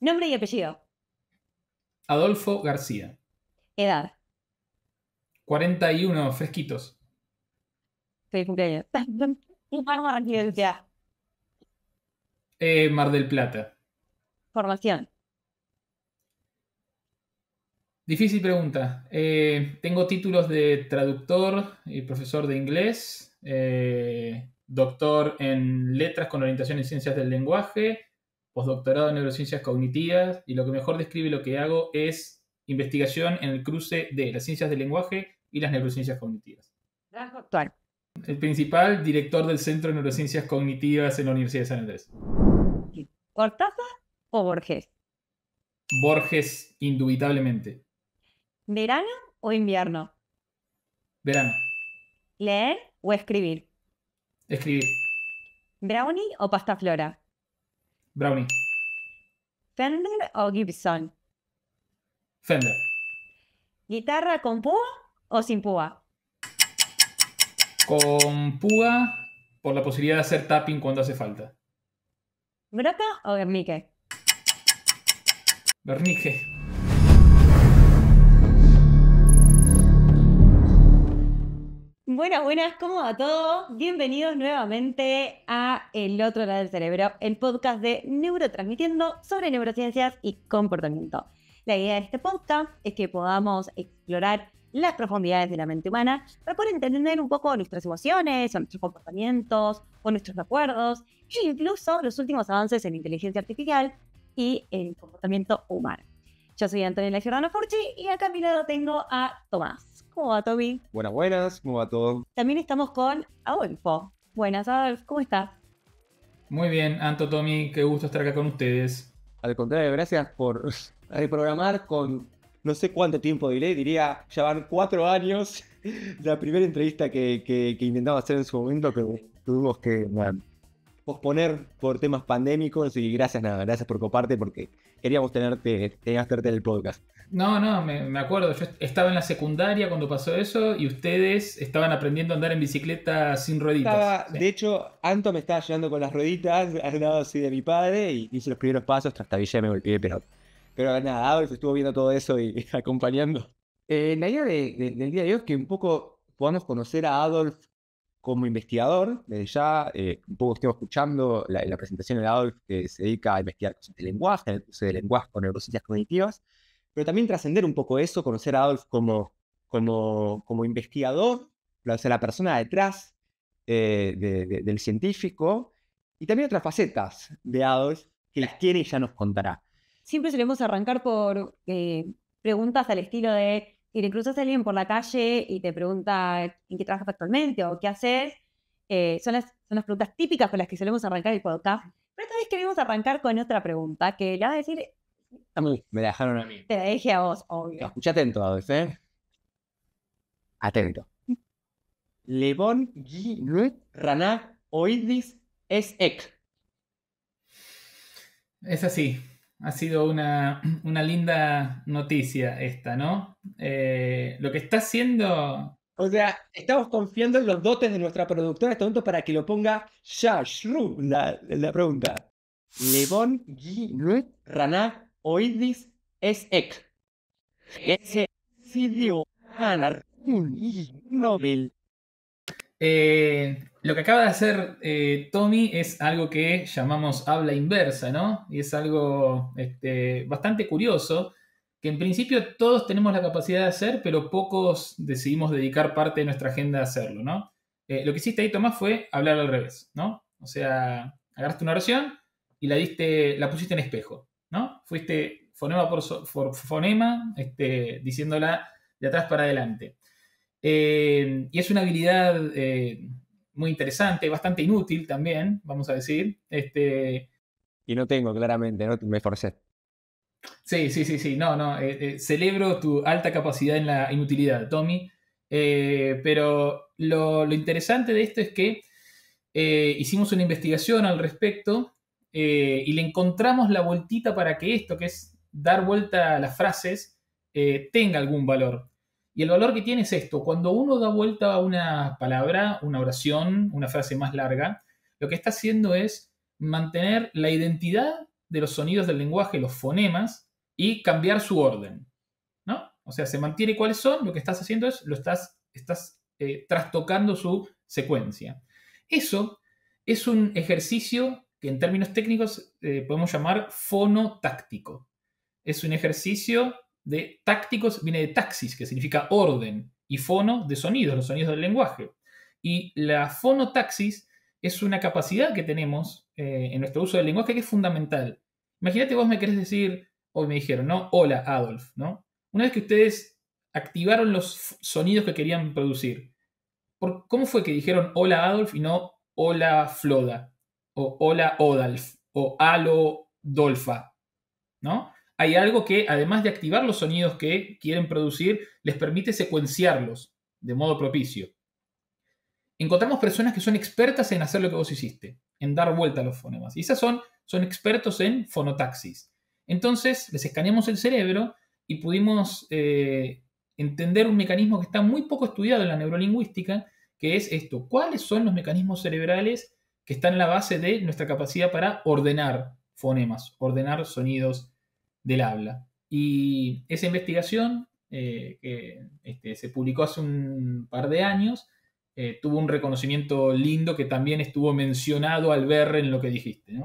Nombre y apellido. Adolfo García. Edad. 41 fresquitos. Feliz cumpleaños. Eh, Mar del Plata. Formación. Difícil pregunta. Eh, tengo títulos de traductor y profesor de inglés, eh, doctor en letras con orientación en ciencias del lenguaje, postdoctorado en neurociencias cognitivas y lo que mejor describe lo que hago es investigación en el cruce de las ciencias del lenguaje y las neurociencias cognitivas. Doctor. El principal director del Centro de Neurociencias Cognitivas en la Universidad de San Andrés. Cortaza o Borges? Borges, indubitablemente. ¿Verano o invierno? Verano. ¿Leer o escribir? Escribir. ¿Brownie o pasta Brownie. ¿Fender o Gibson? Fender. ¿Guitarra con púa o sin púa? Con púa, por la posibilidad de hacer tapping cuando hace falta. ¿Broca o Guernique? Buenas, buenas, ¿cómo va todo? Bienvenidos nuevamente a El otro lado del cerebro, el podcast de Neurotransmitiendo sobre neurociencias y comportamiento. La idea de este podcast es que podamos explorar las profundidades de la mente humana para poder entender un poco nuestras emociones, nuestros comportamientos, nuestros recuerdos, e incluso los últimos avances en inteligencia artificial y el comportamiento humano. Yo soy Antonio Giordano Forchi y acá a mi lado tengo a Tomás. ¿Cómo va, Toby? Buenas, buenas, ¿cómo va todo? También estamos con Adolfo. Buenas, Adolfo, ¿cómo estás? Muy bien, Anto, Tommy, qué gusto estar acá con ustedes. Al contrario, gracias por reprogramar con no sé cuánto tiempo diré, diría, ya van cuatro años la primera entrevista que, intentaba hacer en su momento, que tuvimos que posponer por temas pandémicos y gracias nada, gracias por coparte porque queríamos tenerte, tenías tenerte en el podcast. No, no, me, acuerdo. Yo estaba en la secundaria cuando pasó eso y ustedes estaban aprendiendo a andar en bicicleta sin rueditas. De hecho, Anto me estaba ayudando con las rueditas al lado así de mi padre y hice los primeros pasos, trastabillé y me golpeé, pero, pero nada, Adolf estuvo viendo todo eso y acompañando. Eh, la idea del día de hoy es que un poco podamos conocer a Adolf como investigador, desde ya, eh, un poco estemos escuchando la, presentación de Adolf que se dedica a investigar cosas de lenguaje, de lenguaje con neurociencias cognitivas pero también trascender un poco eso, conocer a Adolf como, como, como investigador, o sea, la persona detrás eh, del científico, y también otras facetas de Adolf que las tiene y ya nos contará. Siempre solemos arrancar por eh, preguntas al estilo de, si te cruzas a alguien por la calle y te pregunta en qué trabajas actualmente o qué haces, eh, son, las, son las preguntas típicas con las que solemos arrancar el podcast. Pero esta vez queremos arrancar con otra pregunta que le va a decir a mí. Me dejaron a mí. Te la dejé a vos, obvio. escucha atento, Adolf, ¿eh? Atento. Lebon Gui, Rana Oidis es ek. Es así. Ha sido una, una linda noticia esta, ¿no? Eh, lo que está haciendo. O sea, estamos confiando en los dotes de nuestra productora este momento para que lo ponga Shashru la, la pregunta. Lebon Ginuet Rana oídis es ex. Ese un Nobel. Eh, lo que acaba de hacer eh, Tommy es algo que llamamos habla inversa, ¿no? Y es algo este, bastante curioso, que en principio todos tenemos la capacidad de hacer, pero pocos decidimos dedicar parte de nuestra agenda a hacerlo, ¿no? Eh, lo que hiciste ahí, Tomás, fue hablar al revés, ¿no? O sea, agarraste una oración y la, diste, la pusiste en espejo. ¿no? Fuiste fonema por, fonema, este, diciéndola de atrás para adelante. Eh, y es una habilidad eh, muy interesante, bastante inútil también, vamos a decir. Este... Y no tengo, claramente, ¿no? me forcé. Sí, sí, sí, sí, no, no, eh, celebro tu alta capacidad en la inutilidad, Tommy, pero lo, lo, interesante de esto es que hicimos una investigación al respecto eh, y le encontramos la vueltita para que esto, que es dar vuelta a las frases, eh, tenga algún valor. Y el valor que tiene es esto, cuando uno da vuelta a una palabra, una oración, una frase más larga, lo que está haciendo es mantener la identidad de los sonidos del lenguaje, los fonemas, y cambiar su orden. ¿no? O sea, se mantiene cuáles son, lo que estás haciendo es, lo estás, estás eh, trastocando su secuencia. Eso es un ejercicio que en términos técnicos eh, podemos llamar fonotáctico. Es un ejercicio de tácticos, viene de taxis, que significa orden, y fono de sonidos, los sonidos del lenguaje. Y la fonotaxis es una capacidad que tenemos eh, en nuestro uso del lenguaje que es fundamental. Imagínate vos me querés decir, hoy me dijeron, ¿no? Hola, Adolf, ¿no? Una vez que ustedes activaron los sonidos que querían producir, ¿por ¿cómo fue que dijeron hola, Adolf y no hola, Floda? o hola Odalf o alo, Dolfa, ¿no? Hay algo que, además de activar los sonidos que quieren producir, les permite secuenciarlos de modo propicio. Encontramos personas que son expertas en hacer lo que vos hiciste, en dar vuelta a los fonemas. Y esas son, son expertos en fonotaxis. Entonces, les escaneamos el cerebro y pudimos eh, entender un mecanismo que está muy poco estudiado en la neurolingüística, que es esto, ¿cuáles son los mecanismos cerebrales que está en la base de nuestra capacidad para ordenar fonemas, ordenar sonidos del habla. Y esa investigación, eh, que este, se publicó hace un par de años, eh, tuvo un reconocimiento lindo que también estuvo mencionado al ver en lo que dijiste.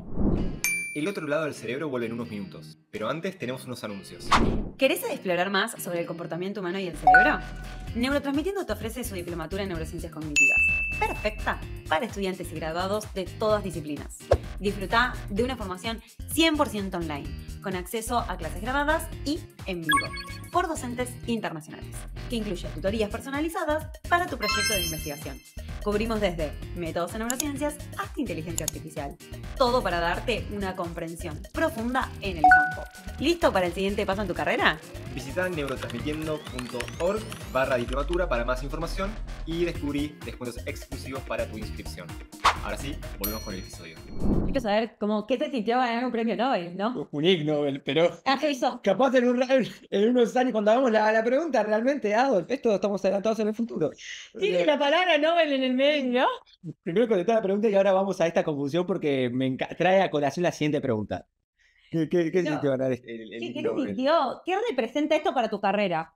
El otro lado del cerebro vuelve en unos minutos, pero antes tenemos unos anuncios. ¿Querés explorar más sobre el comportamiento humano y el cerebro? Neurotransmitiendo te ofrece su diplomatura en neurociencias cognitivas, perfecta para estudiantes y graduados de todas disciplinas. Disfruta de una formación 100% online, con acceso a clases grabadas y en vivo, por docentes internacionales, que incluye tutorías personalizadas para tu proyecto de investigación. Cubrimos desde métodos en neurociencias hasta inteligencia artificial. Todo para darte una comprensión profunda en el campo. ¿Listo para el siguiente paso en tu carrera? Visita neurotransmitiendo.org barra diplomatura para más información y descubrí descuentos exclusivos para tu inscripción ahora sí, volvemos con el episodio. Quiero saber cómo qué se sintió ganar un premio Nobel, ¿no? Un Ig Nobel, pero. ¿qué ah, hizo? Capaz en, unos años, cuando hagamos la, pregunta, realmente, Adolf, esto estamos adelantados en el futuro. Tiene eh, la palabra Nobel en el medio, ¿no? Primero contesté la pregunta y ahora vamos a esta confusión porque me trae a colación la siguiente pregunta. ¿Qué, qué, sintió ganar este, el, el, ¿Qué, Nobel? sintió? ¿Qué representa esto para tu carrera?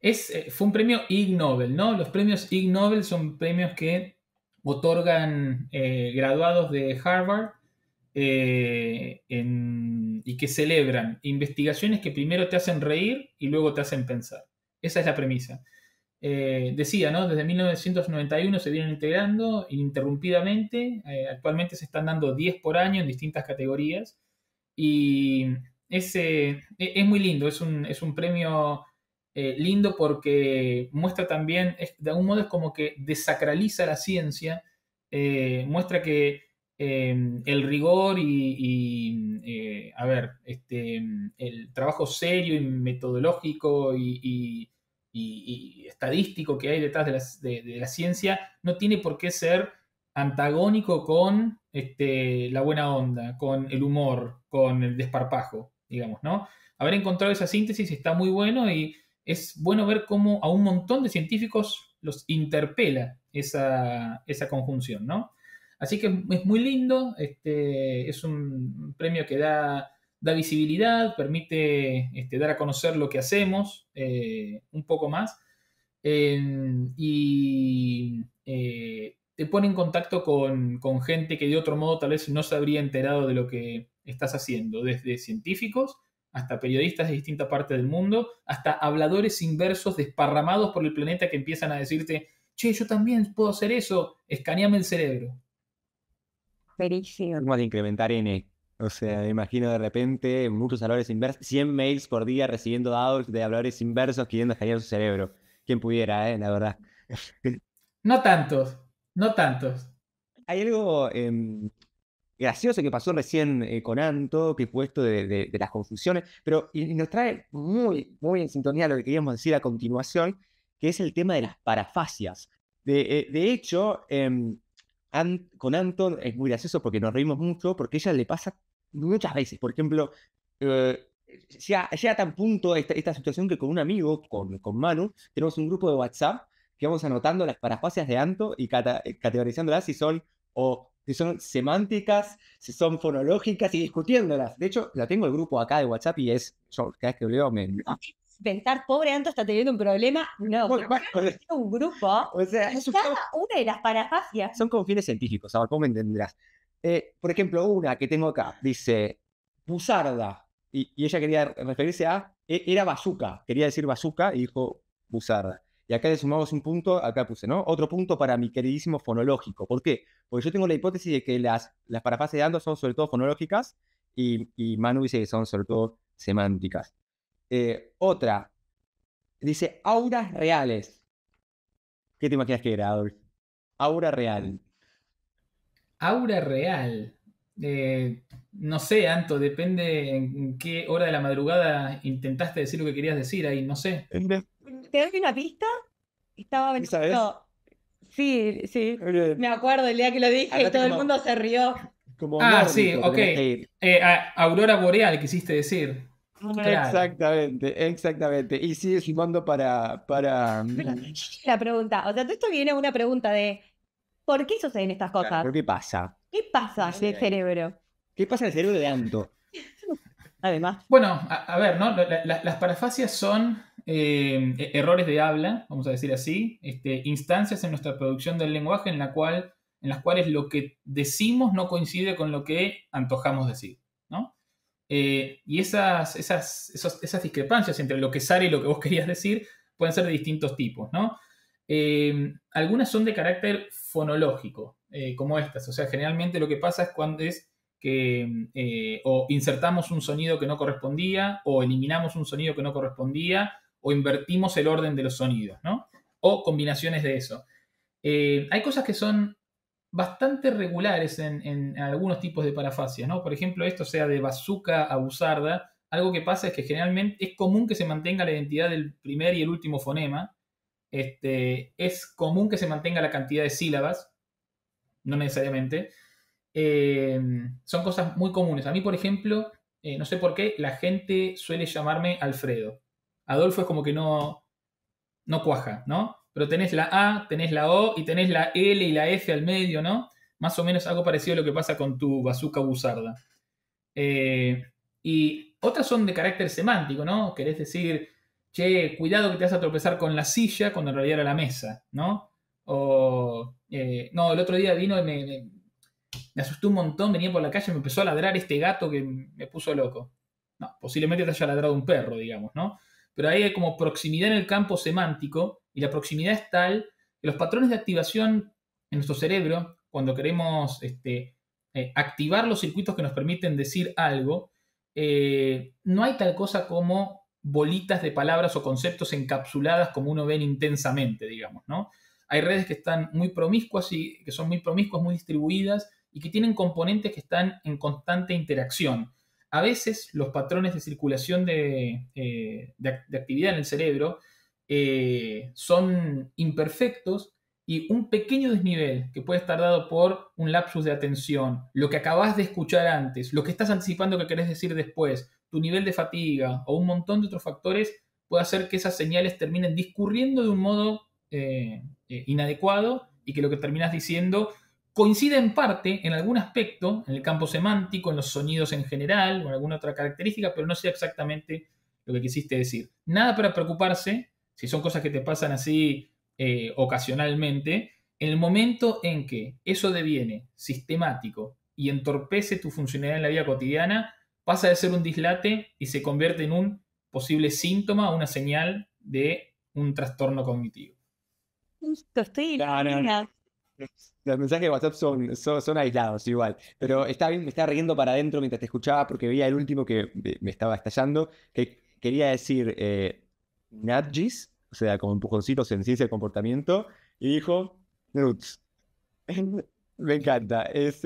Es, eh, fue un premio Ig Nobel, ¿no? Los premios Ig Nobel son premios que otorgan eh, graduados de Harvard eh, y que celebran investigaciones que primero te hacen reír y luego te hacen pensar. Esa es la premisa. Eh, decía, ¿no? Desde 1991 se vienen integrando ininterrumpidamente. actualmente se están dando 10 por año en distintas categorías. Y es, e, es muy lindo, es es un premio eh, lindo porque muestra también, de algún modo es como que desacraliza la ciencia, eh, muestra que em, el rigor y, eh, a ver, este, el trabajo serio y metodológico y, estadístico que hay detrás de la, la, ciencia no tiene por qué ser antagónico con este, la buena onda, con el humor, con el desparpajo, digamos, ¿no? Haber encontrado esa síntesis está muy bueno y es bueno ver cómo a un montón de científicos los interpela esa, conjunción, ¿no? Así que es muy lindo, este, es un premio que da, visibilidad, permite este, dar a conocer lo que hacemos eh, un poco más y eh, te pone en contacto con, con gente que de otro modo tal vez no se habría enterado de lo que estás haciendo, desde científicos hasta periodistas de distintas partes del mundo, hasta habladores inversos desparramados por el planeta que empiezan a decirte, che, yo también puedo hacer eso, escaneame el cerebro. Perísimo. Como de incrementar N. O sea, me imagino de repente muchos habladores inversos, 100 mails por día recibiendo dados de habladores inversos queriendo escanear su cerebro. Quien pudiera, eh, la verdad. No tantos, no tantos. Hay algo gracioso que pasó recién eh, con Anto, que fue esto de, las confusiones, pero y, nos trae muy, muy en sintonía lo que queríamos decir a continuación, que es el tema de las parafasias. Eh, de, hecho, em, con Anto es muy gracioso porque nos reímos mucho, porque ella le pasa muchas veces, por ejemplo, eh, llega, tan punto esta, situación que con un amigo, con, con Manu, tenemos un grupo de WhatsApp que vamos anotando las parafasias de Anto y categorizándolas si son o si son semánticas, si son fonológicas y discutiéndolas. De hecho, la tengo el grupo acá de WhatsApp y es, yo cada vez que leo me... Pensar, pobre Anto está teniendo un problema. No, bueno, un grupo. O sea, es una de las parafacias. Son con fines científicos, ahora cómo me entenderás. Eh, por ejemplo, una que tengo acá dice buzarda, y, ella quería referirse a, e, era Bazooka, quería decir Bazooka y dijo Busarda. Y acá le sumamos un punto, acá puse, ¿no? Otro punto para mi queridísimo fonológico. ¿Por qué? Porque yo tengo la hipótesis de que las, las parafases de Ando son sobre todo fonológicas y, y Manu dice que son sobre todo semánticas. Eh, otra, dice auras reales. ¿Qué te imaginas que era, Adolf? Aura real. Aura real. Eh, no sé, Anto, depende en qué hora de la madrugada intentaste decir lo que querías decir ahí, no sé te doy una pista. Estaba vendiendo. Sí, sí. Me acuerdo el día que lo dije y todo el mundo se rió. Como ah, sí, ok. Eh, aurora Boreal, quisiste decir. Exactamente, exactamente. Y sigue sumando para, para. Mm. La pregunta. O sea, todo esto viene a una pregunta de ¿por qué suceden estas cosas? ¿Qué pasa? ¿Qué pasa en el cerebro? ¿Qué pasa en el cerebro de Anto? Además. Bueno, a, ver, ¿no? las parafasias son Em, e-, errores de habla, vamos a decir así, este, instancias en nuestra producción del lenguaje en, la cual, en las cuales lo que decimos no coincide con lo que antojamos decir. ¿no? Eh, y esas, discrepancias entre lo que sale y lo que vos querías decir pueden ser de distintos tipos. ¿no? Em, algunas son de carácter fonológico, eh, como estas. O sea, generalmente lo que pasa es cuando es que eh, o insertamos un sonido que no correspondía o eliminamos un sonido que no correspondía o invertimos el orden de los sonidos, ¿no? O combinaciones de eso. Eh, hay cosas que son bastante regulares en, algunos tipos de parafasias, ¿no? Por ejemplo, esto sea de bazooka a buzarda, algo que pasa es que generalmente es común que se mantenga la identidad del primer y el último fonema, este, es común que se mantenga la cantidad de sílabas, no necesariamente. Eh, son cosas muy comunes. A mí, por ejemplo, eh, no sé por qué, la gente suele llamarme Alfredo. Adolfo es como que no, no cuaja, ¿no? Pero tenés la A, tenés la O y tenés la L y la F al medio, ¿no? Más o menos algo parecido a lo que pasa con tu bazooka buzarda. Eh, y otras son de carácter semántico, ¿no? Querés decir, che, cuidado que te vas a tropezar con la silla cuando en realidad era la mesa, ¿no? O, eh, no, el otro día vino y me, me asustó un montón, venía por la calle y me empezó a ladrar este gato que me puso loco. No, posiblemente te haya ladrado un perro, digamos, ¿no? Pero ahí hay como proximidad en el campo semántico y la proximidad es tal que los patrones de activación en nuestro cerebro, cuando queremos este, eh, activar los circuitos que nos permiten decir algo, eh, no hay tal cosa como bolitas de palabras o conceptos encapsuladas como uno ve intensamente, digamos, ¿no? Hay redes que están muy promiscuas y que son muy promiscuas, muy distribuidas y que tienen componentes que están en constante interacción a veces los patrones de circulación de, eh, actividad en el cerebro eh, son imperfectos y un pequeño desnivel que puede estar dado por un lapsus de atención, lo que acabas de escuchar antes, lo que estás anticipando que querés decir después, tu nivel de fatiga o un montón de otros factores puede hacer que esas señales terminen discurriendo de un modo eh, inadecuado y que lo que terminas diciendo coincide en parte en algún aspecto, en el campo semántico, en los sonidos en general o en alguna otra característica, pero no sé exactamente lo que quisiste decir. Nada para preocuparse, si son cosas que te pasan así eh, ocasionalmente, en el momento en que eso deviene sistemático y entorpece tu funcionalidad en la vida cotidiana, pasa de ser un dislate y se convierte en un posible síntoma, una señal de un trastorno cognitivo. Estoy los mensajes de WhatsApp son, son, aislados igual. Pero estaba me estaba riendo para adentro mientras te escuchaba porque veía el último que me estaba estallando, que quería decir eh, o sea, como empujoncitos en ciencia de comportamiento, y dijo nuts. me encanta, es,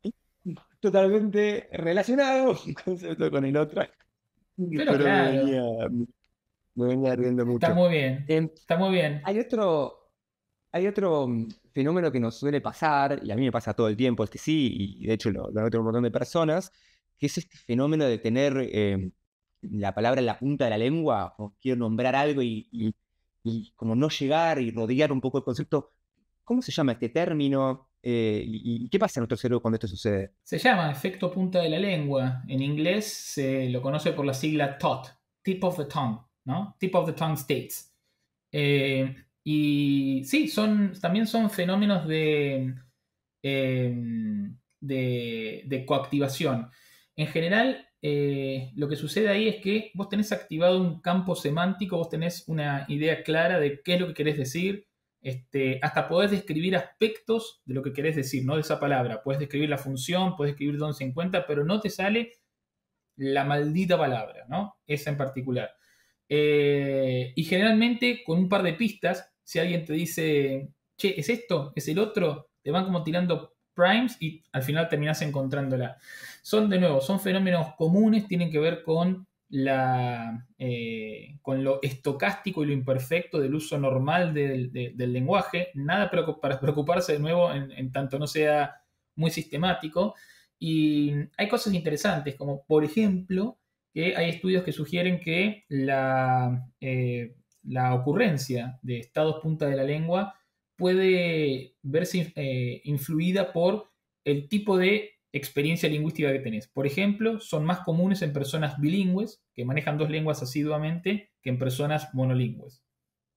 totalmente relacionado con el otro. Pero, me, venía, riendo mucho. Está muy bien. Em, está muy bien. Hay otro, hay otro fenómeno que nos suele pasar, y a mí me pasa todo el tiempo, es que sí, y de hecho lo, lo un montón de personas, que es este fenómeno de tener eh, la palabra en la punta de la lengua, o quiero nombrar algo y, como no llegar y rodear un poco el concepto. ¿Cómo se llama este término? Eh, y, qué pasa en nuestro cerebro cuando esto sucede? Se llama efecto punta de la lengua. En inglés se lo conoce por la sigla TOT, tip of the tongue, ¿no? Tip of the tongue states. Eh, y sí, son, también son fenómenos de, em, de, coactivación. En general, eh, lo que sucede ahí es que vos tenés activado un campo semántico, vos tenés una idea clara de qué es lo que querés decir, este, hasta podés describir aspectos de lo que querés decir, no de esa palabra. puedes describir la función, podés escribir dónde se encuentra, pero no te sale la maldita palabra, ¿no? Esa en particular. Eh, y generalmente con un par de pistas si alguien te dice, che, ¿es esto? ¿Es el otro? Te van como tirando primes y al final terminás encontrándola. Son, de nuevo, son fenómenos comunes, tienen que ver con, la, eh, con lo estocástico y lo imperfecto del uso normal del, lenguaje. Nada para preocuparse de nuevo en, tanto no sea muy sistemático. Y hay cosas interesantes, como por ejemplo, que hay estudios que sugieren que la, eh, la ocurrencia de estados punta de la lengua puede verse eh, influida por el tipo de experiencia lingüística que tenés. Por ejemplo, son más comunes en personas bilingües, que manejan dos lenguas asiduamente, que en personas monolingües.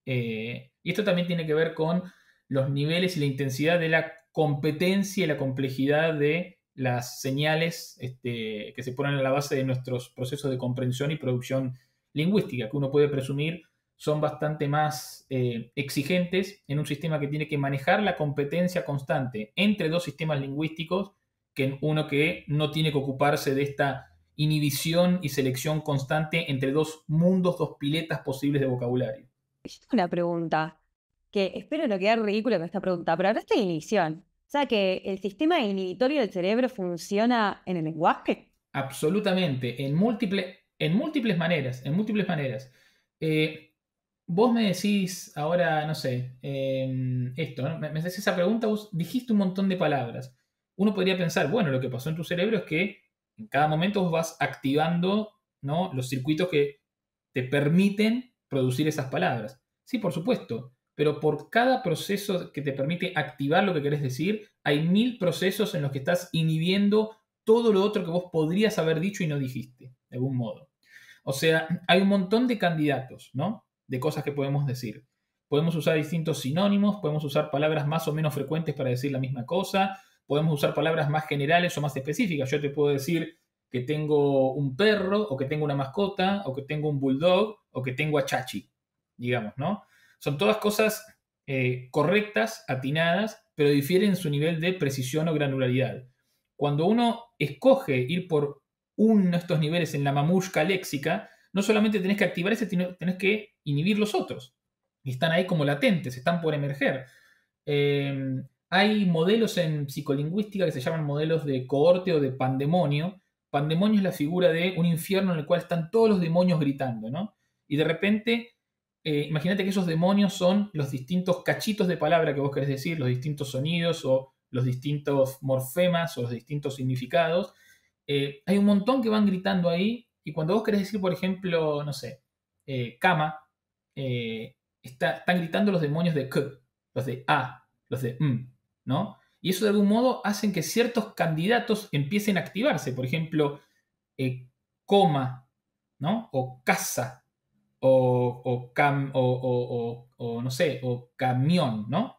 Eh, y esto también tiene que ver con los niveles y la intensidad de la competencia y la complejidad de las señales este, que se ponen a la base de nuestros procesos de comprensión y producción lingüística, que uno puede presumir son bastante más eh, exigentes en un sistema que tiene que manejar la competencia constante entre dos sistemas lingüísticos que en uno que no tiene que ocuparse de esta inhibición y selección constante entre dos mundos, dos piletas posibles de vocabulario. Yo tengo una pregunta, que espero no quedar ridículo con esta pregunta, pero hablaste de inhibición. O sea, que el sistema inhibitorio del cerebro funciona en el lenguaje. Absolutamente, en, en múltiples maneras, en múltiples maneras. Eh, Vos me decís ahora, no sé, em, esto, ¿no? me, decís esa pregunta, vos dijiste un montón de palabras. Uno podría pensar, bueno, lo que pasó en tu cerebro es que en cada momento vos vas activando ¿no? los circuitos que te permiten producir esas palabras. Sí, por supuesto, pero por cada proceso que te permite activar lo que querés decir, hay mil procesos en los que estás inhibiendo todo lo otro que vos podrías haber dicho y no dijiste, de algún modo. O sea, hay un montón de candidatos, ¿no? de cosas que podemos decir. Podemos usar distintos sinónimos, podemos usar palabras más o menos frecuentes para decir la misma cosa, podemos usar palabras más generales o más específicas. Yo te puedo decir que tengo un perro, o que tengo una mascota, o que tengo un bulldog, o que tengo a Chachi, digamos, ¿no? Son todas cosas eh, correctas, atinadas, pero difieren en su nivel de precisión o granularidad. Cuando uno escoge ir por uno de estos niveles en la mamushka léxica, no solamente tenés que activar ese, tenés que inhibir los otros. Y están ahí como latentes, están por emerger. Eh, hay modelos en psicolingüística que se llaman modelos de cohorte o de pandemonio. Pandemonio es la figura de un infierno en el cual están todos los demonios gritando, ¿no? Y de repente, eh, imagínate que esos demonios son los distintos cachitos de palabra que vos querés decir, los distintos sonidos o los distintos morfemas o los distintos significados. Eh, hay un montón que van gritando ahí y cuando vos querés decir, por ejemplo, no sé, cama, eh, están gritando los demonios de K, los de A, los de M, ¿no? Y eso de algún modo hacen que ciertos candidatos empiecen a activarse, por ejemplo, eh, coma, ¿no? O casa, o, o, no sé, o camión, ¿no?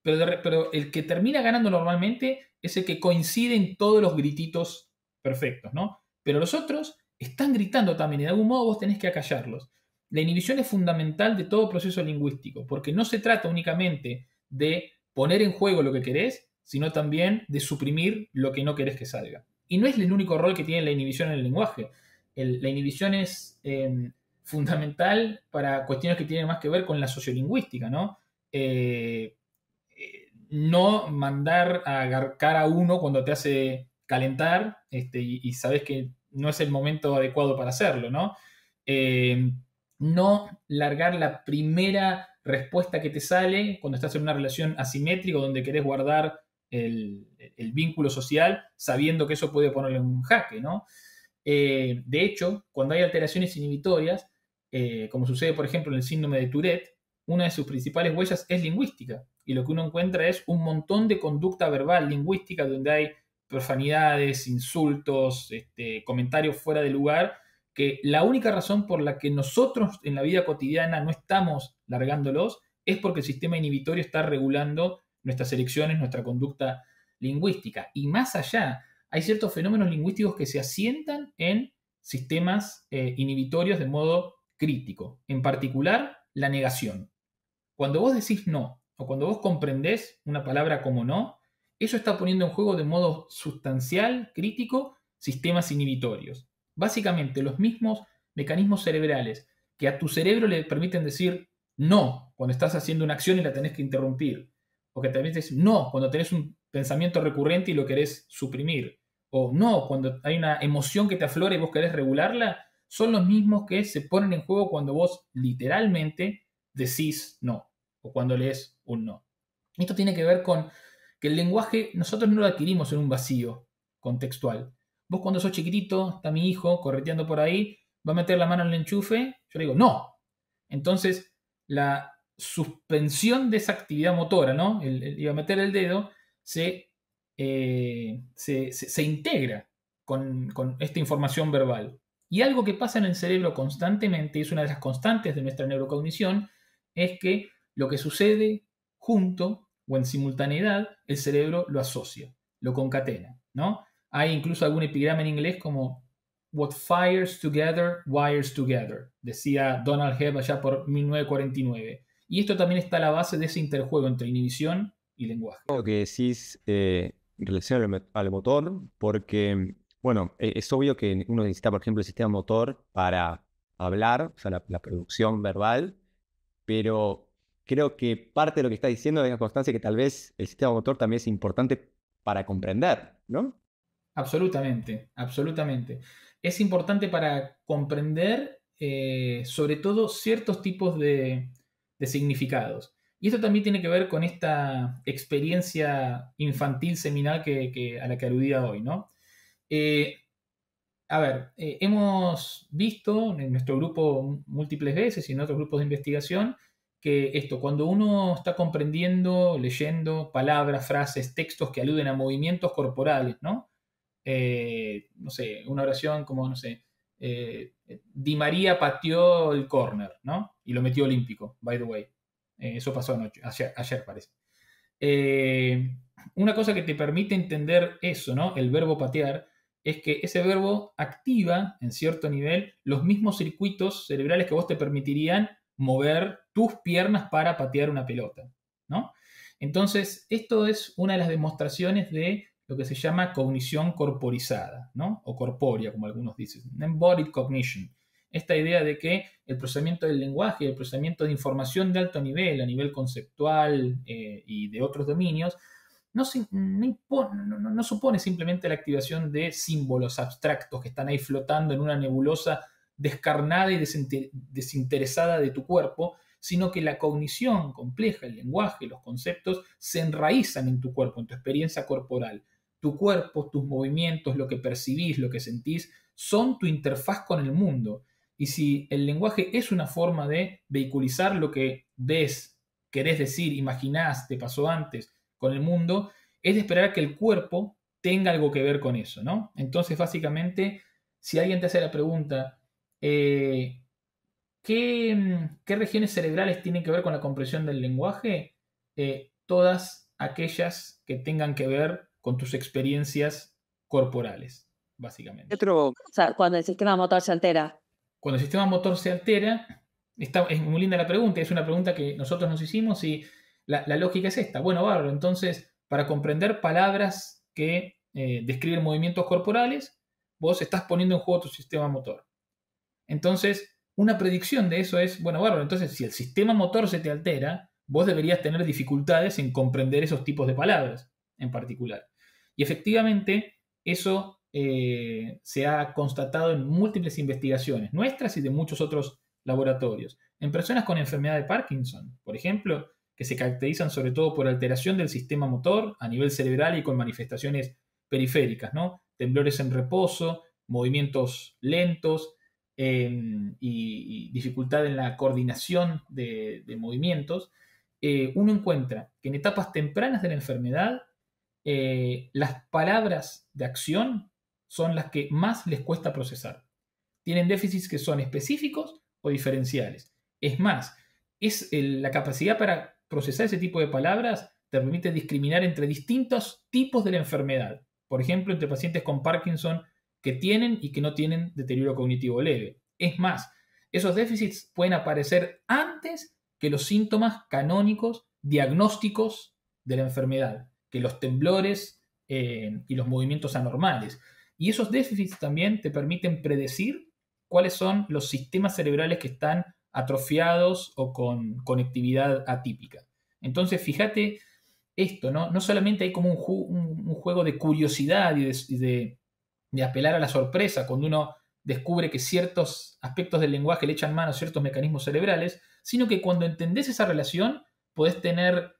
Pero, pero el que termina ganando normalmente es el que coincide en todos los grititos perfectos, ¿no? Pero los otros están gritando también y de algún modo vos tenés que acallarlos. La inhibición es fundamental de todo proceso lingüístico, porque no se trata únicamente de poner en juego lo que querés, sino también de suprimir lo que no querés que salga. Y no es el único rol que tiene la inhibición en el lenguaje. la inhibición es em, fundamental para cuestiones que tienen más que ver con la sociolingüística, ¿no? Eh, eh, no mandar a agarcar a uno cuando te hace calentar este, y, y, sabes que no es el momento adecuado para hacerlo, ¿no? Eh, no largar la primera respuesta que te sale cuando estás en una relación asimétrica donde querés guardar el, vínculo social sabiendo que eso puede ponerle un jaque, ¿no? Eh, de hecho, cuando hay alteraciones inhibitorias, eh, como sucede por ejemplo en el síndrome de Tourette, una de sus principales huellas es lingüística y lo que uno encuentra es un montón de conducta verbal lingüística donde hay profanidades, insultos, este, comentarios fuera de lugar la única razón por la que nosotros en la vida cotidiana no estamos largándolos es porque el sistema inhibitorio está regulando nuestras elecciones, nuestra conducta lingüística. Y más allá, hay ciertos fenómenos lingüísticos que se asientan en sistemas eh, inhibitorios de modo crítico, en particular la negación. Cuando vos decís no o cuando vos comprendés una palabra como no, eso está poniendo en juego de modo sustancial, crítico, sistemas inhibitorios básicamente los mismos mecanismos cerebrales que a tu cerebro le permiten decir no cuando estás haciendo una acción y la tenés que interrumpir, o que te permiten no cuando tenés un pensamiento recurrente y lo querés suprimir, o no cuando hay una emoción que te aflora y vos querés regularla, son los mismos que se ponen en juego cuando vos literalmente decís no, o cuando lees un no. Esto tiene que ver con que el lenguaje nosotros no lo adquirimos en un vacío contextual, vos cuando sos chiquitito, está mi hijo correteando por ahí, va a meter la mano en el enchufe, yo le digo, no. Entonces, la suspensión de esa actividad motora, ¿no? El, iba a meter el dedo, eh, se, integra con, con, esta información verbal. Y algo que pasa en el cerebro constantemente, es una de las constantes de nuestra neurocognición, es que lo que sucede junto o en simultaneidad, el cerebro lo asocia, lo concatena, ¿no? Hay incluso algún epigrama en inglés como What fires together, wires together, decía Donald Hebb allá por 1949. Y esto también está a la base de ese interjuego entre inhibición y lenguaje. Lo que decís en eh, relación al, motor, porque, bueno, e, es, obvio que uno necesita, por ejemplo, el sistema motor para hablar, o sea, la, producción verbal, pero creo que parte de lo que está diciendo de la constancia que tal vez el sistema motor también es importante para comprender, ¿no? Absolutamente, absolutamente. Es importante para comprender eh, sobre todo ciertos tipos de, significados. Y esto también tiene que ver con esta experiencia infantil seminal que, a la que aludía hoy, ¿no? Eh, a ver, eh, hemos visto en nuestro grupo múltiples veces y en otros grupos de investigación que esto, cuando uno está comprendiendo, leyendo palabras, frases, textos que aluden a movimientos corporales, ¿no? Eh, no sé, una oración como, no sé, eh, Di María pateó el corner ¿no? Y lo metió olímpico, by the way. Eh, eso pasó anoche, ayer, ayer parece. una cosa que te permite entender eso, ¿no? El verbo patear, es que ese verbo activa en cierto nivel los mismos circuitos cerebrales que vos te permitirían mover tus piernas para patear una pelota, ¿no? Entonces, esto es una de las demostraciones de lo que se llama cognición corporizada, O corpórea, como algunos dicen, embodied cognition. Esta idea de que el procesamiento del lenguaje el procesamiento de información de alto nivel, a nivel conceptual eh, y de otros dominios, no, no, supone simplemente la activación de símbolos abstractos que están ahí flotando en una nebulosa descarnada y desinteresada de tu cuerpo, sino que la cognición compleja, el lenguaje, los conceptos se enraizan en tu cuerpo, en tu experiencia corporal. Tu cuerpo, tus movimientos, lo que percibís, lo que sentís, son tu interfaz con el mundo. Y si el lenguaje es una forma de vehiculizar lo que ves, querés decir, imaginás, te pasó antes con el mundo, es de esperar que el cuerpo tenga algo que ver con eso, ¿no? Entonces, básicamente, si alguien te hace la pregunta, eh, ¿qué, regiones cerebrales tienen que ver con la comprensión del lenguaje? Eh, todas aquellas que tengan que ver con tus experiencias corporales, básicamente. O cuando el sistema motor se altera. Cuando el sistema motor se altera, está, es muy linda la pregunta, es una pregunta que nosotros nos hicimos y la, lógica es esta. Bueno, Bárbaro, entonces, para comprender palabras que eh, describen movimientos corporales, vos estás poniendo en juego tu sistema motor. Entonces, una predicción de eso es, bueno, Bárbaro, entonces si el sistema motor se te altera, vos deberías tener dificultades en comprender esos tipos de palabras en particular. Y efectivamente, eso eh, se ha constatado en múltiples investigaciones, nuestras y de muchos otros laboratorios, en personas con enfermedad de Parkinson, por ejemplo, que se caracterizan sobre todo por alteración del sistema motor a nivel cerebral y con manifestaciones periféricas, ¿no? Temblores en reposo, movimientos lentos em, y, dificultad en la coordinación de, movimientos, eh, uno encuentra que en etapas tempranas de la enfermedad eh, las palabras de acción son las que más les cuesta procesar. Tienen déficits que son específicos o diferenciales. Es más, es la capacidad para procesar ese tipo de palabras te permite discriminar entre distintos tipos de la enfermedad. Por ejemplo, entre pacientes con Parkinson que tienen y que no tienen deterioro cognitivo leve. Es más, esos déficits pueden aparecer antes que los síntomas canónicos diagnósticos de la enfermedad que los temblores eh, y los movimientos anormales. Y esos déficits también te permiten predecir cuáles son los sistemas cerebrales que están atrofiados o con conectividad atípica. Entonces, fíjate esto, ¿no? No solamente hay como un, juego de curiosidad y de, de apelar a la sorpresa cuando uno descubre que ciertos aspectos del lenguaje le echan mano a ciertos mecanismos cerebrales, sino que cuando entendés esa relación podés tener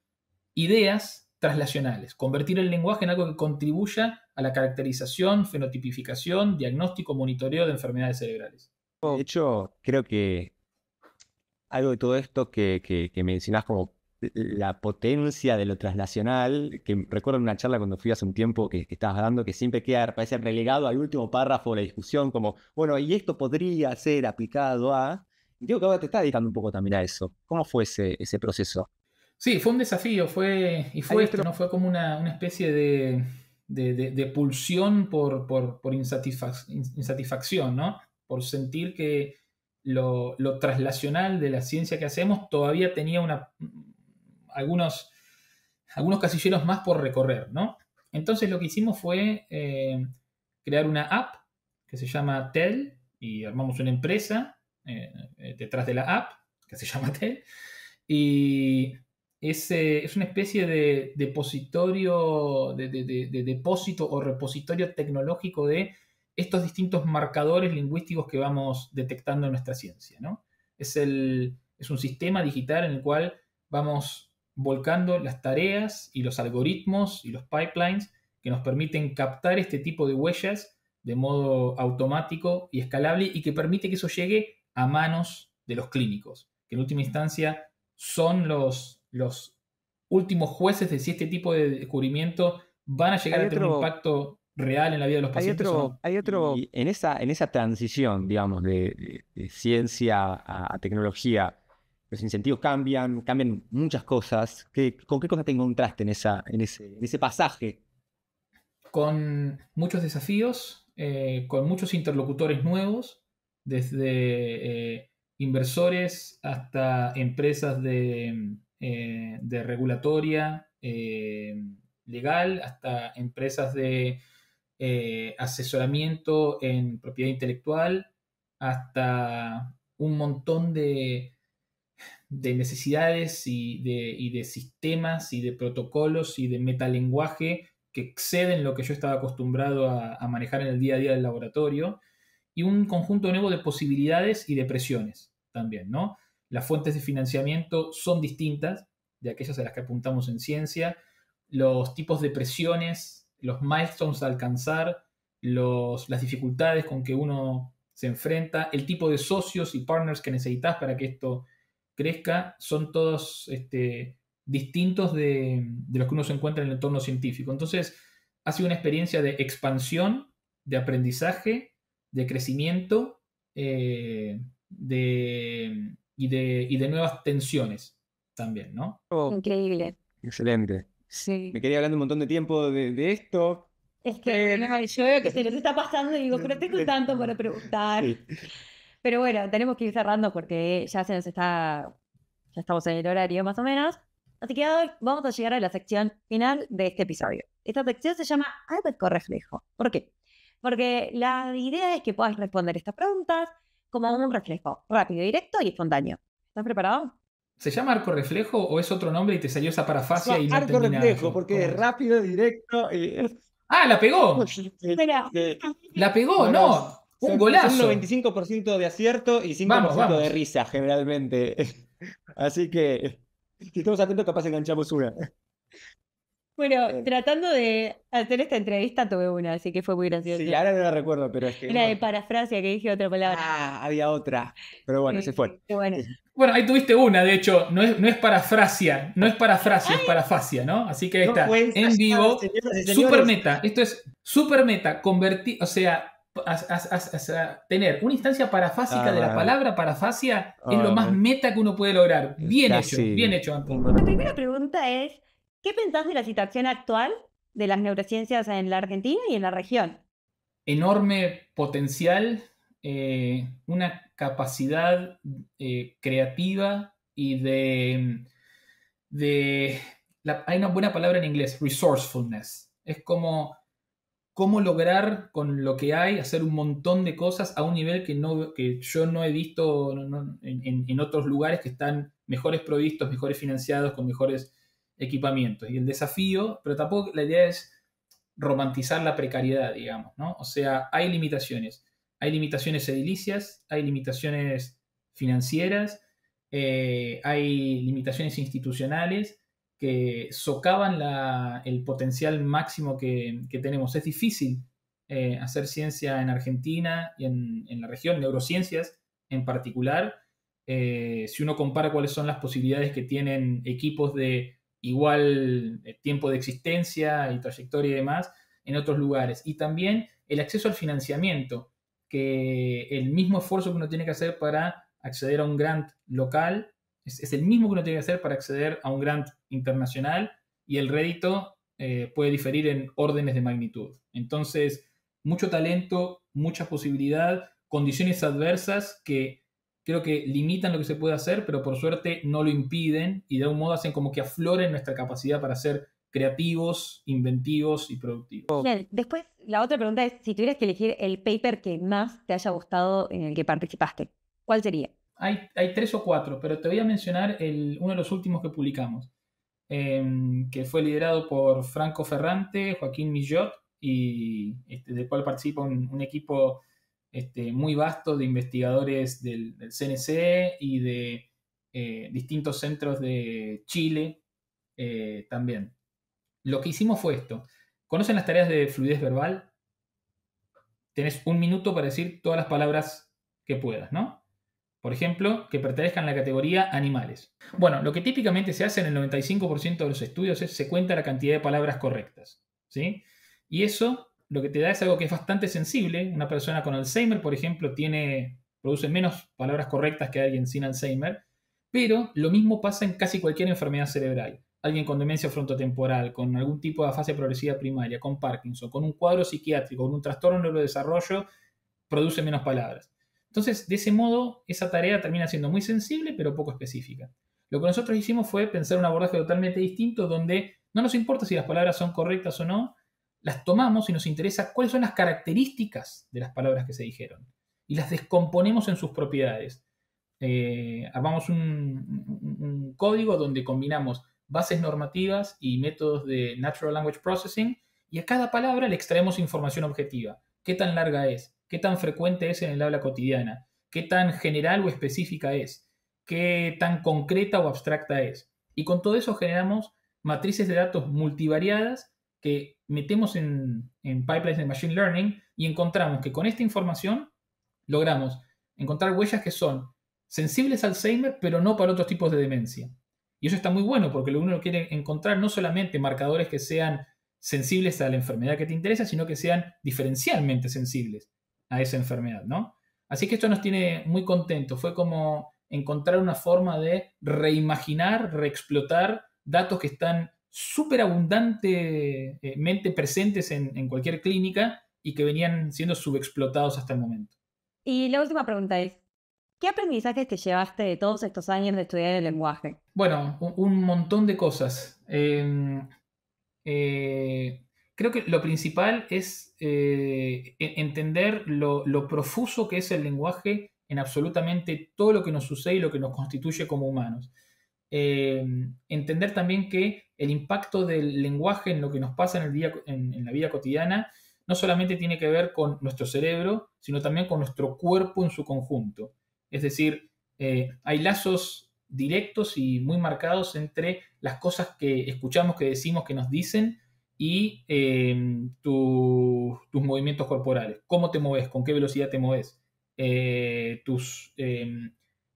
ideas translacionales, convertir el lenguaje en algo que contribuya a la caracterización, fenotipificación, diagnóstico, monitoreo de enfermedades cerebrales. De hecho, creo que algo de todo esto que, que, mencionás como la potencia de lo traslacional, que recuerdo en una charla cuando fui hace un tiempo que, estabas dando, que siempre queda, parece relegado al último párrafo de la discusión, como, bueno, y esto podría ser aplicado a... Y digo que ahora te estás dedicando un poco también a eso. ¿Cómo fue ese, ese proceso? Sí, fue un desafío, fue, y fue esto, ¿no? Fue como una, especie de, pulsión por, insatisfacción, ¿no? Por sentir que lo, traslacional de la ciencia que hacemos todavía tenía una, algunos, algunos casilleros más por recorrer, ¿no? Entonces lo que hicimos fue eh, crear una app que se llama TEL y armamos una empresa eh, eh, detrás de la app que se llama TEL y eh, es, una especie de depósito o repositorio tecnológico de estos distintos marcadores lingüísticos que vamos detectando en nuestra ciencia. ¿no? Es, el, es un sistema digital en el cual vamos volcando las tareas y los algoritmos y los pipelines que nos permiten captar este tipo de huellas de modo automático y escalable y que permite que eso llegue a manos de los clínicos, que en última instancia son los, los últimos jueces de si este tipo de descubrimiento van a llegar a tener un impacto real en la vida de los pacientes. Hay otro, en esa, en esa transición, digamos, de, ciencia a, tecnología, los incentivos cambian, cambian muchas cosas. ¿Con qué cosas te encontraste en, esa, en, ese, pasaje? Con muchos desafíos, eh, con muchos interlocutores nuevos, desde eh, inversores hasta empresas de eh, de regulatoria, eh, legal, hasta empresas de eh, asesoramiento en propiedad intelectual, hasta un montón de, necesidades y de, sistemas y de protocolos y de metalenguaje que exceden lo que yo estaba acostumbrado a, a manejar en el día a día del laboratorio y un conjunto nuevo de posibilidades y de presiones también, ¿no? Las fuentes de financiamiento son distintas de aquellas a las que apuntamos en ciencia. Los tipos de presiones, los milestones a alcanzar, las dificultades con que uno se enfrenta, el tipo de socios y partners que necesitas para que esto crezca, son todos este, distintos de, los que uno se encuentra en el entorno científico. Entonces, ha sido una experiencia de expansión, de aprendizaje, de crecimiento, eh, de y de, nuevas tensiones también, ¿no? Oh, Increíble. Excelente. Sí. Me quería hablar un montón de tiempo de, esto. Es que eh, yo veo que se nos está pasando y digo, pero tengo eh, tanto para preguntar. Pero bueno, tenemos que ir cerrando porque ya se nos está, ya estamos en el horario más o menos. Así que hoy vamos a llegar a la sección final de este episodio. Esta sección se llama con correflejo. ¿Por qué? Porque la idea es que puedas responder estas preguntas, como un reflejo, rápido, directo y espontáneo. ¿Estás preparado? ¿Se llama arco reflejo o es otro nombre y te salió esa parafasia y no Arco reflejo, porque es rápido, directo y... ¡Ah, la pegó! la pegó, no. Un golazo. Un 95% de acierto y 5% de risa, generalmente. Así que, si estamos atentos, capaz enganchamos una. Bueno, eh, tratando de hacer esta entrevista tuve una, así que fue muy gracioso. Sí, ahora no la recuerdo, pero es que. Era de parafrasia que dije otra palabra. Ah, había otra. Pero bueno, se fue. Bueno. bueno. ahí tuviste una, de hecho, no es, no es parafrasia, no es parafrasia, es parafasia, ¿no? Así que ahí está. En vivo, super meta. Esto es super meta, convertir, o sea, tener una instancia parafásica de la ah. palabra parafasia es lo ah. más meta que uno puede lograr. Bien hecho, bien hecho, Antonio. La primera pregunta es, ¿Qué pensás de la situación actual de las neurociencias en la Argentina y en la región? Enorme potencial, eh, una capacidad eh, creativa y de... hay una buena palabra en inglés, resourcefulness. Es como cómo lograr con lo que hay hacer un montón de cosas a un nivel que, no, yo no he visto en, otros lugares que están mejores provistos, mejores financiados, con mejores equipamiento Y el desafío, pero tampoco la idea es romantizar la precariedad, digamos, ¿no? O sea, hay limitaciones. Hay limitaciones edilicias, hay limitaciones financieras, eh, hay limitaciones institucionales que socavan el potencial máximo que, tenemos. Es difícil eh, hacer ciencia en Argentina y en, la región, neurociencias en particular. Eh, si uno compara cuáles son las posibilidades que tienen equipos de igual eh, tiempo de existencia y trayectoria y demás en otros lugares. Y también el acceso al financiamiento, que el mismo esfuerzo que uno tiene que hacer para acceder a un grant local es, el mismo que uno tiene que hacer para acceder a un grant internacional y el rédito eh, puede diferir en órdenes de magnitud. Entonces, mucho talento, mucha posibilidad, condiciones adversas que creo que limitan lo que se puede hacer, pero por suerte no lo impiden y de algún modo hacen como que afloren nuestra capacidad para ser creativos, inventivos y productivos. Después, la otra pregunta es, si tuvieras que elegir el paper que más te haya gustado en el que participaste, ¿cuál sería? Hay, hay tres o cuatro, pero te voy a mencionar uno de los últimos que publicamos, em, que fue liderado por Franco Ferrante, Joaquín Millot, y este, del cual participa un equipo este, muy vasto de investigadores del, CNC y de eh, distintos centros de Chile eh, también. Lo que hicimos fue esto. ¿Conocen las tareas de fluidez verbal? Tenés un minuto para decir todas las palabras que puedas, ¿no? Por ejemplo, que pertenezcan a la categoría animales. Bueno, lo que típicamente se hace en el 95% de los estudios es se cuenta la cantidad de palabras correctas, ¿sí? Y eso lo que te da es algo que es bastante sensible. Una persona con Alzheimer, por ejemplo, tiene, produce menos palabras correctas que alguien sin Alzheimer, pero lo mismo pasa en casi cualquier enfermedad cerebral. Alguien con demencia frontotemporal, con algún tipo de fase progresiva primaria, con Parkinson, con un cuadro psiquiátrico, con un trastorno de neurodesarrollo, produce menos palabras. Entonces, de ese modo, esa tarea termina siendo muy sensible, pero poco específica. Lo que nosotros hicimos fue pensar un abordaje totalmente distinto, donde no nos importa si las palabras son correctas o no, las tomamos y nos interesa cuáles son las características de las palabras que se dijeron y las descomponemos en sus propiedades. Eh, armamos un, un, código donde combinamos bases normativas y métodos de Natural Language Processing y a cada palabra le extraemos información objetiva. ¿Qué tan larga es? ¿Qué tan frecuente es en el habla cotidiana? ¿Qué tan general o específica es? ¿Qué tan concreta o abstracta es? Y con todo eso generamos matrices de datos multivariadas que metemos en, pipelines de Machine Learning y encontramos que con esta información logramos encontrar huellas que son sensibles al Alzheimer, pero no para otros tipos de demencia. Y eso está muy bueno porque lo uno quiere encontrar no solamente marcadores que sean sensibles a la enfermedad que te interesa, sino que sean diferencialmente sensibles a esa enfermedad, ¿no? Así que esto nos tiene muy contentos. Fue como encontrar una forma de reimaginar, reexplotar datos que están súper abundantemente eh, presentes en, cualquier clínica y que venían siendo subexplotados hasta el momento. Y la última pregunta es, ¿Qué aprendizajes te llevaste de todos estos años de estudiar el lenguaje? Bueno, un, montón de cosas. Em, eh, creo que lo principal es eh, e, entender lo, lo, profuso que es el lenguaje en absolutamente todo lo que nos sucede y lo que nos constituye como humanos. Em, entender también que el impacto del lenguaje en lo que nos pasa en, el día, en, la vida cotidiana no solamente tiene que ver con nuestro cerebro, sino también con nuestro cuerpo en su conjunto. Es decir, eh, hay lazos directos y muy marcados entre las cosas que escuchamos, que decimos, que nos dicen y eh, tus movimientos corporales. Cómo te mueves, con qué velocidad te mueves, eh, tus,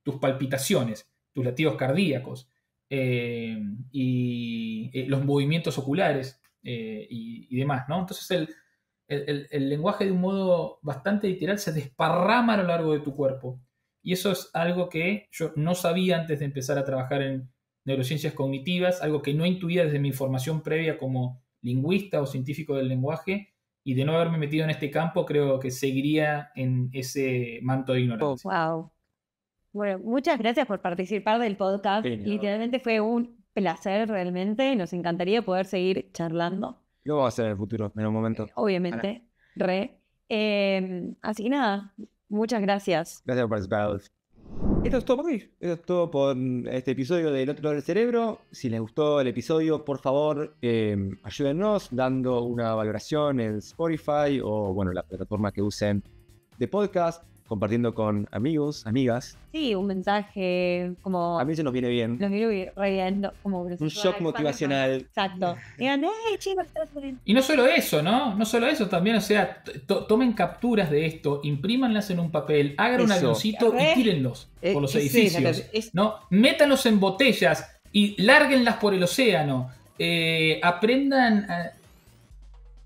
tus palpitaciones, tus latidos cardíacos. Eh, y eh, los movimientos oculares eh, y, demás, ¿no? Entonces el, el, lenguaje de un modo bastante literal se desparrama a lo largo de tu cuerpo. Y eso es algo que yo no sabía antes de empezar a trabajar en neurociencias cognitivas, algo que no intuía desde mi formación previa como lingüista o científico del lenguaje, y de no haberme metido en este campo, creo que seguiría en ese manto de ignorancia. Bueno, muchas gracias por participar del podcast. Literalmente fue un placer realmente. Nos encantaría poder seguir charlando. Lo vamos a hacer en el futuro, en un momento. Eh, obviamente, re. Em, así nada, muchas gracias. Gracias por participar. Esto es todo por hoy. Esto es todo por mm, este episodio del otro lado del cerebro. Si les gustó el episodio, por favor, eh, ayúdennos dando una valoración en Spotify o, bueno, la plataforma que usen de podcast compartiendo con amigos, amigas. Sí, un mensaje como... A mí se nos viene bien. Nos viene re bien, no, como Un shock motivacional. Exacto. Digan, ¡eh, chicos! Y no solo eso, ¿no? No solo eso, también, o sea, tomen capturas de esto, imprímanlas en un papel, hagan un avioncito y tírenlos eh, por los edificios. Sí, ¿no? Métanlos en botellas y lárguenlas por el océano. Eh, aprendan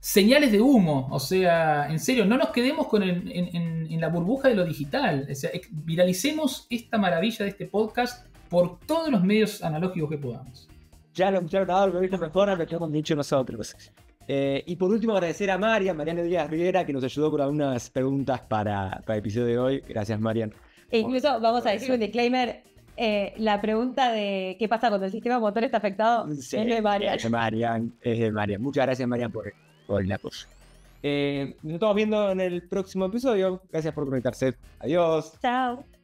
señales de humo. O sea, en serio, no nos quedemos con en, la burbuja de lo digital. sea, viralicemos esta maravilla de este podcast por todos los medios analógicos que podamos. Ya lo escucharon mejor, lo que hemos dicho nosotros. Pues, eh, y por último, agradecer a Marian, Mariana Díaz Rivera, que nos ayudó con algunas preguntas para, el episodio de hoy. Gracias, Marian. incluso eh, vamos a decir un disclaimer. Eh, la pregunta de qué pasa cuando el sistema motor está afectado es de Marian. Es Muchas gracias, Marian, por con la cosa. nos estamos viendo en el próximo episodio. Gracias por conectarse. Adiós. Chao.